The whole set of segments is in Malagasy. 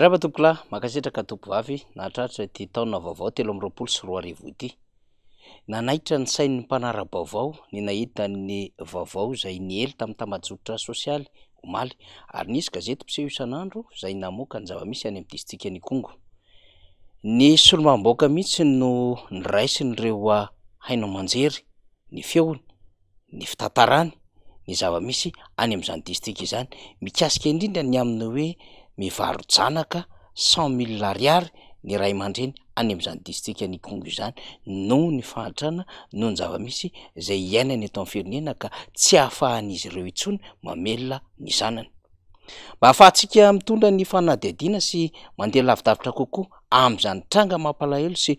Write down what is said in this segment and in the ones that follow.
rahabatopola makasetraka topovavy natraritra ty taona vavao telo am'yroapolo sy roa arivoity nanaitra ny sain'ny mpanarabaovao ny naitanny vavao zay ny ely tam'ny tamajoitra sosialy omaly ary niska zetypseho isandoay nak ny zavamisy any am'y distiknymitaisnyrehainaomjeyny eony fitny ny zavamisy any am'zany distrik zany mikasika indrindra ny amin'ny oe mivaro-janaka cent mille lariary ny ray aman-dreny any amn'izany disitika ny kongo izany noho ny faantrana noho ny zavamisy zay iainany eto ami'ny firenena ka tsy hahafahan'izy ireo intsony mamelona ny zanany mba afahantsiaka mitondra ny fanadi adiana sy mandeha lavidavitra kokoa am'izany tranga mampalahelo sy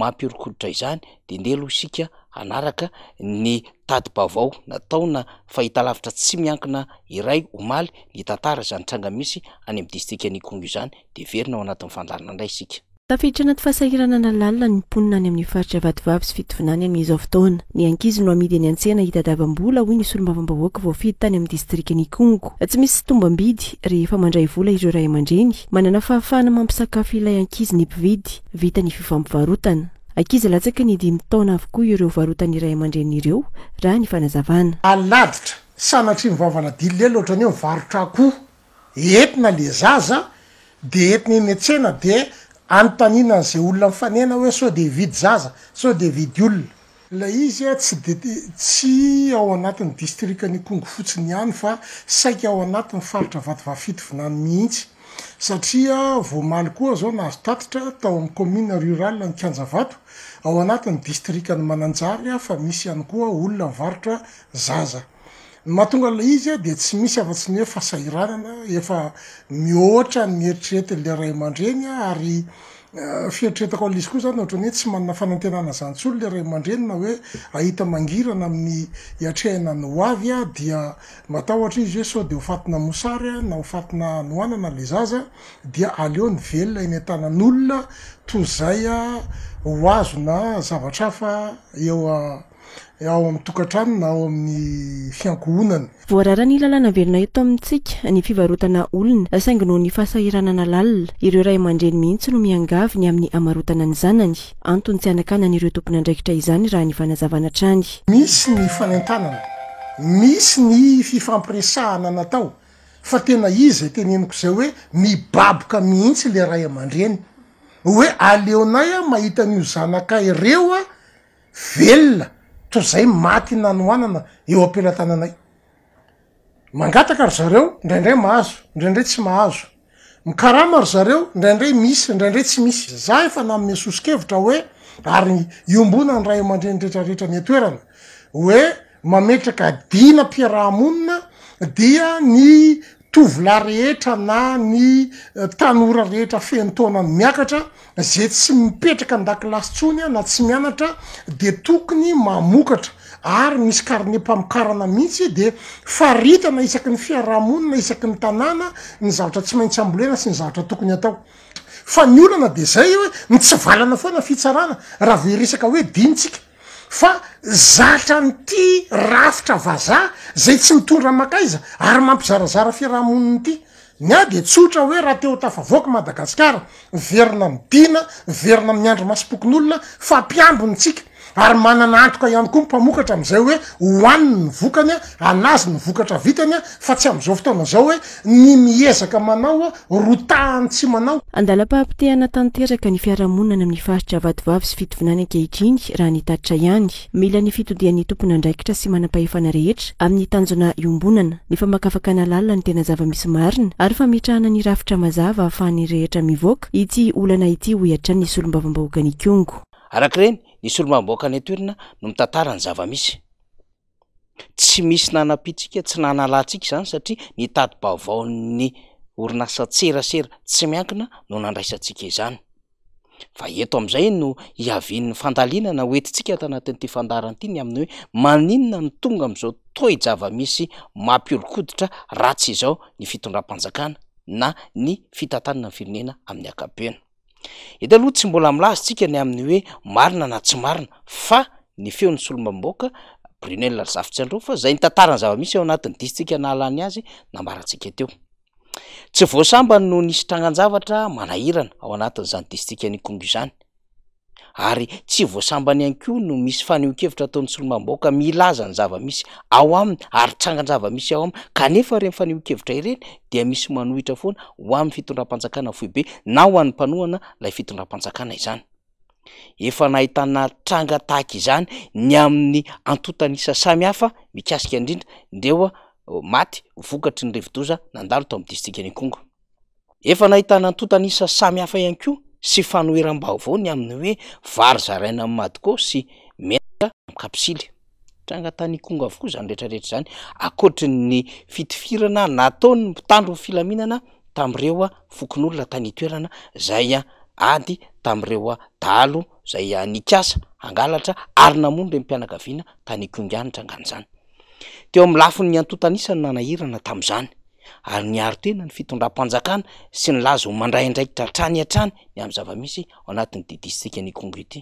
mampirokolitra izany de ndelo isika anaraka ny tadi bavao natao na fahita lavitra tsy miankina iray homaly ny tantara zany tranga misy any amin'ny distrik nykongo io zany de verina ao anatin'ny fandalana indray isika tafiditra anaty fahasahirana na lalina ny mponina any amin'ny faritra vadivavy sy fitovinany anizafotona ny ankizy no amidy ny antsehana hitadiavam-bola hoy nysy olombavambavoaka vaoafidy tany amin'ny distrik nykongo tsy misy sytombambidy rehefa mandray vola ireo ray aman-dreny manana fahafaana mampisakafo ilay ankizi ny mpividy vitanyimt akiza latsaika ny dimmytaoona avokoa ireo varotany ray amandren' ireo raha ny fanazavana aladitra sanatri mivavana dily le loatra ny ho mivarotra akoho entina le zaza de entina netsena de anyntanina an'zay olona mifanena hoe so de vidy zaza so de vidy olona la izy a tsy dede tsy ao anatin'ny distrikue ny akongo fotsiny ihany fa saika ao anatin'ny faritra vativafito vinany mihitsy satria voamaly koa zao nahazo tatitra tao am'y commune rural ny kanjavato ao anatin'ny distrikue ny mananjary a fa misy ihany koa olona yvarotra zaza ymahatonga la izy a de tsy misy afatsy ny hoe fahasairanana efa mioatra ny mieritrertyny le ray aman-dregnya ary Eh, fieitretako olla izy koa zany ohatra any tsy manana fanantenana zants olo le rey aman-drenona hoe ahita mangirana amin'ny hiatrahina ny oavy a dia matahotra izy hoe sao de o fatina mosarya na ho fatina anoanana le zaza dia aleo ny velona iny an-tanan'olona tozaya hoazo na zavatra afa eoa ao ami'ny tokantrano na ao amin'ny fiankohonana voarara ny lalàna velinay ato amintsika ny fivarotana olona asaingy noho ny fahasahiranana lalina ireo ray aman-dreny mihintsy no miangaviny amin'ny amarotana ny zanany antony tsy anakanan'ireo tompony andraikitra izany raha ny fanazavana trany misy ny misy ny fifampieahana natao fa tena iz zay teneniko zay oe mibaboka mihitsy le ray aman-dreny hoe aleonaya mahita nyo zanaka ireo a veona r zay maty n nanohanana eo ampelatananay mangataka ry zareo ndraindray mahazo ndraindray tsy mahazo mikaramaro zareo ndraindray misy ndraindray tsy misy za efa na my sosikevitra oe aryny iombonany raha eo mandrenretrarehetra ny atoerana hoe mametraka dina piarah monina dia ny rehetra na ny eh, tanora rehetra fentona ny miakatra ze tsy mipetraka ndakilasy tsony a na tsy mianatra de tokony mamokatra ary misy karnet mpamokarana mihitsy de faritana isaky ny fiarahmonina isaky ny tanàna ny zatra tsy maintsy ambolena sy nyztra toonyataoa ny olana de zay oe ny tsy vlana foana ftnahae eoedin fa zatra nyty rafitra vaza zay tsy mitondra makaiza ary mampizarazara fiaraha moni ny ity ny a de tsotra hoe raha teo atafa avoaka madagasikara verina mitiana verina miy andro masopokin'olona fampiambony tsika ary manana antoka ihany koa mympamokatra am'izay hoe hoaniny nyvokany a anazy nyvokatra vitanya fa tsy am'izao fotona zao hoe ny miezaka manao a rotahany tsy manao andala-pahampitehana tanteraka ny fiarahamonana amin'ny faritra vatovavy sy fitovinany ankehitriny raha nitaritra ihany milany fitodian'ny tompona andraikitra sy manam-pahefana rehetra amin'ny tanjona iombonana nyfa makafaka na lalina ny tena zavamisy marina ary fa metrahana ny rafitra mazava ahafahan' rehetra mivoaka ity olana ity hoehatrany nisy olom-bavimbahoakany kongo arakreny isy olomaboaka any toerina no mitantara ny zavamisy tsy misy nanampitsika tsy nanalayntsika izany satria nitady-baovao ny orinasa tserasera tsy miankina no nandraisantsika izany fa eto amn'izay no hiaviany fandalianana oetitsika tanatinyity fandarany itiny aminy hoe maninona ny tonga am'izao toyjava misy mampiolokoditra ra tsy izao ny fitondram-panjakana na ny fitantanina ny firenena amin'ny akapena ita aloha tsy mbola milazytsika ny amin'ny hoe marina na tsy marina fa ny feony solombaboaka brunel zavitsy andreo fa zay ny tantarany zava misy ao anatin'ny disitsika na alany azy nambaratsika teo tsy voasamba no nisy tragnanjavatra manahirana ao anatin'izany disitsika nykongo izany ary tsy voasambany ihany ko no misy faniokevitra ataony solomamboaka milazany zavamisy ao aminy ary tranga n zava misy ao aminy kanefa reny faniokevitra ireny dea misy manohitra foana ho amn'ny fitondram-panjakana fobe na hoan'ypanoana lay fitondra-panjakna iznyhina tranga taky izany ny amin'ny antotanisa sami hafa mikasikairindrandetnyrvnandal to amydistiongnanisa samy hafa ihanyko sy fanoeram-baovaony aminy hoe varyzaraina am'y madiko sy kapisily tranga tany konga avokoa izany rehetrarehetra zany akotrinyny fitifirana nataony mitandrofilaminana tam'ireo a fokon'olona tanytoerana zay a ady tam'ireo a dalo zay a nikasa angalatra ary namony ire mimpianakaviana tanykonganitra anganzany teo am'nylafi ny antotanisany nanahirana tam'izany ary ny aro tena ny fitondrampanjakana sy ny laza o mandrayindraiky tratrany an-trany ny amin' zavamisy ao anatiny didisitsika ny kongo ity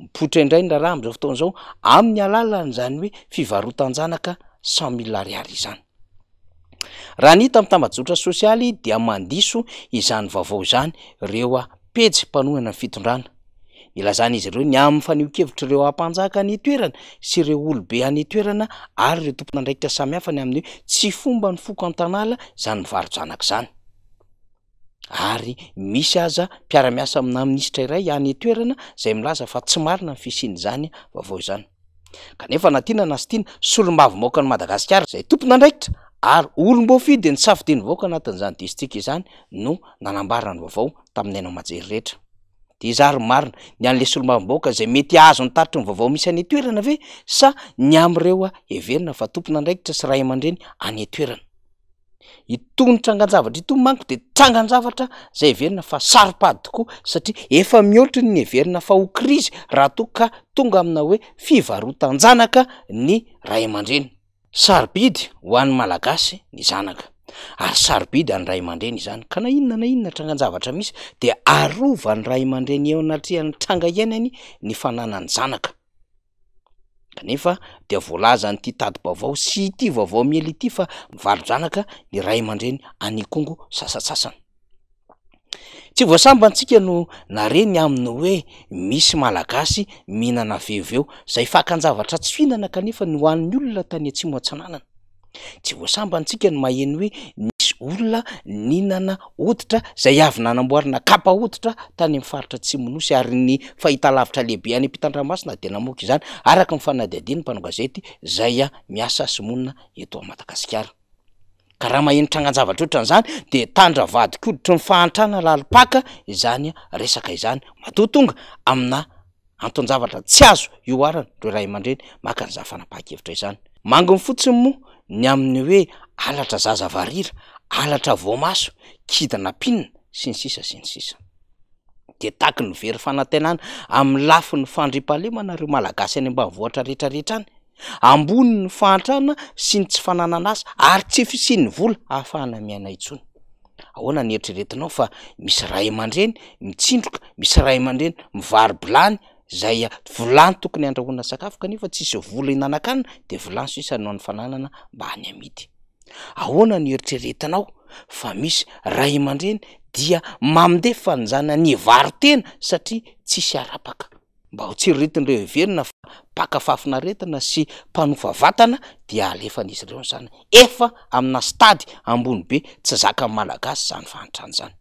mipotraindrayny laharaha ami'izao fotoanaizao amin'ny alalan'zany hoe fivaroatanjanaka cent mille ariary izany raha ni ta amn' tambajotra sosialy dia mandiso izany vaovao izany reo a petsy mpanohana ny fitondrana ila zany izy ireo ny amn'nyfaniokevitra reo ampanjaka anytoerana sy reo olo be anytoerana ary re tompona ndraikitra samihafany aminy hoe tsy fomba ny foko antanala zany mivarojanak zanysy azapiaramiasa amina minisitrairay anytoeranazaymilaza fa tsy marina ny fisiny zanyvaoaanasinasolomavy maka ny madagasikarazay tomona draikitrryolombofi de ny safidiny vaoko anatin'zany disitik zany no nanambarany vaovao tamin'nyaina majeryreetra de izarymarina ny an'lesolomaboaka zay mety azo nytaritra nyvaovao misy any etoerana ve sa ny amireoa everina fa tompona andraikitra sy raha eman-dreny anytoerana itony tranganjavatra itoy manko de tranganjavatra zay everina fa sarypady tokoa satria efa miholitrany ny everina fa hokrizy raha to ka tonga amina hoe fivarotanjanaka ny ra eman-dreny sary bidy hoan malagasy ny zanaka ary sarobidy anyray aman-dreny izany ka na inona na inona tranganjavatra misy de arova ny ray amandreny eo anatrany tranga iainany ny fananany zanakaedevlzanyty tadibaovao sy ity vaovaomiely ity fa mivknyay man-drenyoainy oemisy malagasy mihinana veveo zay faka njavatra tsy ihinana kanefa ny oan'ny olona tanyatsimoatsananana tsy voasambantsika ny maheny hoe misy olona ninana oditra zay avyna anamboarina kapaoditra tany am'faritra tsy monosy ary ny fahita lavitra lehibe any am-pitandramasina de namoka izany arakny fanadiadinynmpangazety zayias oninaeto adaai ahamahenytrananjavatra oatra n'zany de tandra vadikoditra ny fahantrana lahlipaka izany resakizanymattongaainaaonjavatra tsy azo ioarany rraha ma-drenymakanyzafanapakeiraznyagny fotsinyoa ny amin'ny hoe alatra zaza varira alatra vomaso kidina mpinina sy ny sisa sy ny sisa de taky ny very fanantenana amin'ny lafi ny fandrim-palemanareo malagasy iany mba voatra retrarehetra any ambony ny faantrana syny tsy fanananasa ary tsy fisiny vola ahafahana miaina intsony ahoana ny eritreretinao fa misy ray aman-dreny mitsindroka misy ray aman-dreny mivarobilany zay a vilany tokony handrahoana sakafo kanefa tsisy vola inanakanina de vilany soisnao ny fananana mba hany amidy ahoana no heritreretinao fa misy ra iman-dreny dia mamindeh fanyjana ny varo tena satria tsisy arapaka mba ho tsiriritin' ileo ivelona fa baka fafinaretina sy mpanofa vatana dia alefan'izy ireo nzany efa amina sytady ambony be tsy zaka n'ymalagasy zany faanitran'izany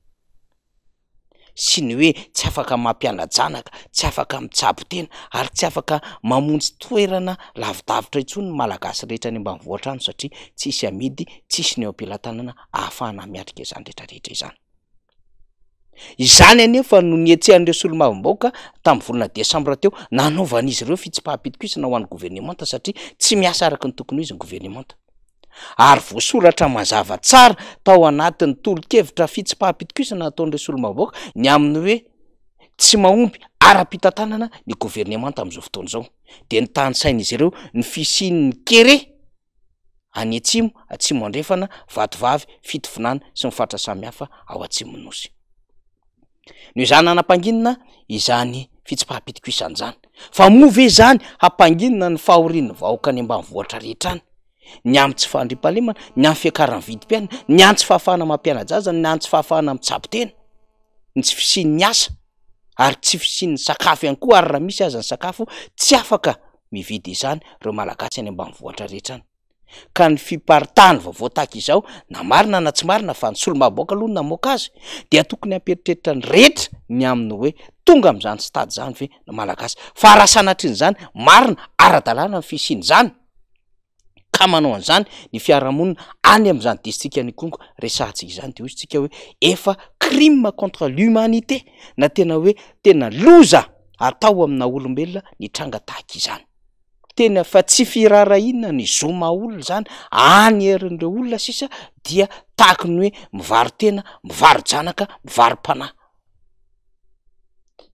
sy ny hoe tsy afaka mampianajanaka tsy afaka mijabo tena ary tsy afaka mamonjy toerana lavidavitra intsony n malagasy rehetra ny mba nivohatra any satria tsisy amidy tssy ny eo am-pilatanana ahafahana miatrika izany rehetrarehetra izany izany anefa no nyetsehan'ireo solomavim-baoaka tamn'ny volona decembre teo nanaovan'izy ireo fitsim-pahampitiko isy na ho any gouvernementa satria tsy miasa araky ny tokony ho izy ny governementa ary voasolatra mazava tsara tao anatin'ny tolo kevitra fitsipahampitokoisana nataonyiresolo mavoaka ny aminy hoe tsy mahomby ara-pitantanana ny gouvernement am'izao fotona izao de ny tanysaina izy ireo ny fisinny kere any ntsimo atsimo andrefana vatovavy fitofinana sy mifatra samyhafa ao atsimnosy noho zany nanampanginona izany fitsipahampitikoisana zany fa move zany hampanginona ny fahoriny vahoaka ny mbani voatra rehetrany ny am tsy fahandriam-pahalemana ny am'ny fiakaranyvidimpianana ny antsy fahafahana ampianajaany ny antsy fahafahana amsabotena ny tsy fisinny asa ary tsy fisinny sakafo iany koa ary raha misy azany sakafo tsy afaka mividy izany reo malagasy eny ambaivoatra rehetra ny ka ny fiparitany vaovoataky izao na marina na tsy marina fa nysolomaboka alohan namoka azy de tokony amperitreritra ny rehetra ny aminy oe tonga am'izany stady zany ve nmalagasy farahasanatrnyzany marina ara-dalàna fisinyzany amanao an'izany ny fiarahamonina any am'izany desytsika ny kongo resaantsika izany de ozy tsika hoe efa crima contre l'umanité na tena hoe tena loza atao amina olombelona nitranga taky izany tena fa tsy firarahinna ny zoma olona zany any herin'ireo olona sisa dia takiny hoe mivaro tena mivaro janaka mivarom-panay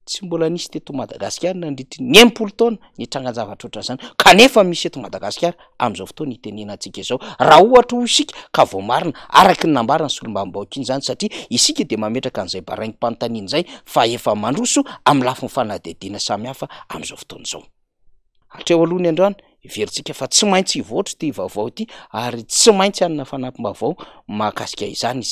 tsy mbolanisy teto madagasikaranandritra ny empolo tona nytranganjavatrotra zany kanefamisy eto madagasikar amzao fotony hitenenatsika zao raha ohatra ho sika ka vmarinaaaknynambarn slombabak inyzany seayefaanroso a lafyfanadiinahsyaintsy anafanampimaaoaaika izany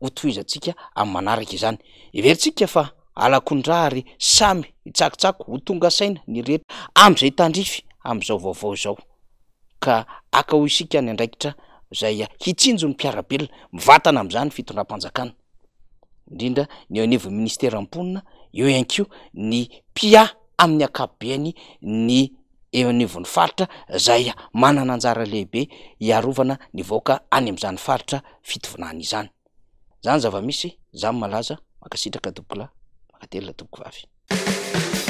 isatizatskaysia alakondraary samy itsakotsako ho tonga saina ny rehetra am'zay tandrify am'izao vaovao zao ka akao isikany andraikitra zay a hitsinjo ny mpiarabelona mivatana am'izany fitondram-panjakana indrindra ny niovony ministera amponina eo anko ny pia amin'ny akapobeany ny eniovin'ny faritra zaya mananaanjara lehibe iarovana ny vooaka any am'zany faritra fitovinanaizany zany zava-misy zany malaza makasitraka dobokla atelona toko vavy